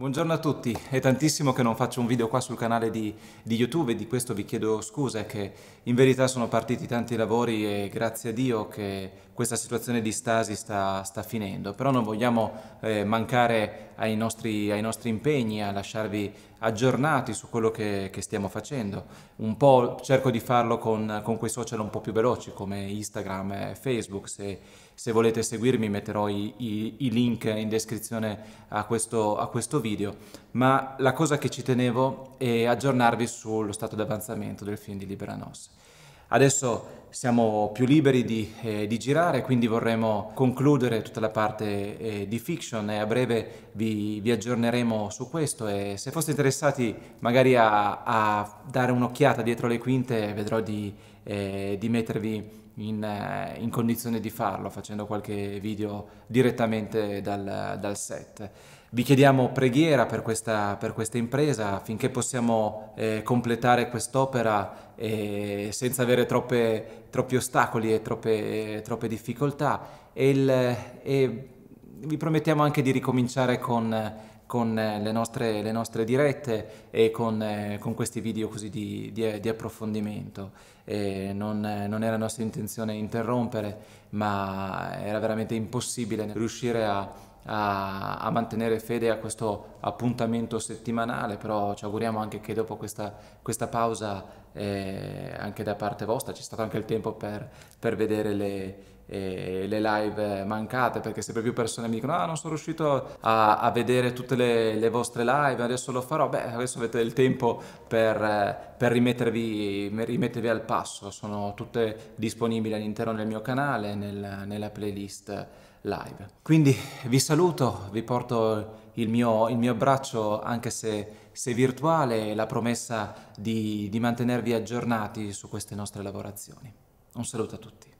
Buongiorno a tutti, è tantissimo che non faccio un video qua sul canale di, di, YouTube e di questo vi chiedo scusa che in verità sono partiti tanti lavori e grazie a Dio che questa situazione di stasi sta, sta finendo, però non vogliamo eh, mancare ai nostri, ai nostri, impegni, a lasciarvi aggiornati su quello che, che stiamo facendo. Un po' cerco di farlo con, con, quei social un po' più veloci come Instagram e Facebook, se, se volete seguirmi metterò i, i, i, link in descrizione a questo, a questo video video, ma la cosa che ci tenevo è aggiornarvi sullo stato d'avanzamento del film di Liberanos. Adesso siamo più liberi di, eh, di, girare, quindi vorremmo concludere tutta la parte eh, di fiction e a breve vi, vi, aggiorneremo su questo e se foste interessati magari a, a dare un'occhiata dietro le quinte vedrò di, eh, di mettervi in, eh, in, condizione di farlo facendo qualche video direttamente dal, dal set. Vi chiediamo preghiera per questa, per questa impresa affinché possiamo eh, completare quest'opera eh, senza avere troppe, troppi ostacoli e troppe, troppe difficoltà e, il, eh, e vi promettiamo anche di ricominciare con con eh, le nostre, le nostre dirette e con, eh, con, questi video così di, di, di approfondimento. Non, non, era nostra intenzione interrompere, ma era veramente impossibile riuscire a a, a, mantenere fede a questo appuntamento settimanale, però ci auguriamo anche che dopo questa, questa pausa eh, anche da parte vostra c'è stato anche il tempo per, per vedere le, eh, le, live mancate, perché sempre più persone mi dicono ah non sono riuscito a, a vedere tutte le, le, vostre live, adesso lo farò, beh adesso avete il tempo per, per rimettervi, rimettervi, al passo, sono tutte disponibili all'interno del mio canale, nel, nella playlist live. Quindi vi saluto, vi porto il mio, il mio abbraccio anche se, se virtuale e la promessa di, di mantenervi aggiornati su queste nostre lavorazioni. Un saluto a tutti.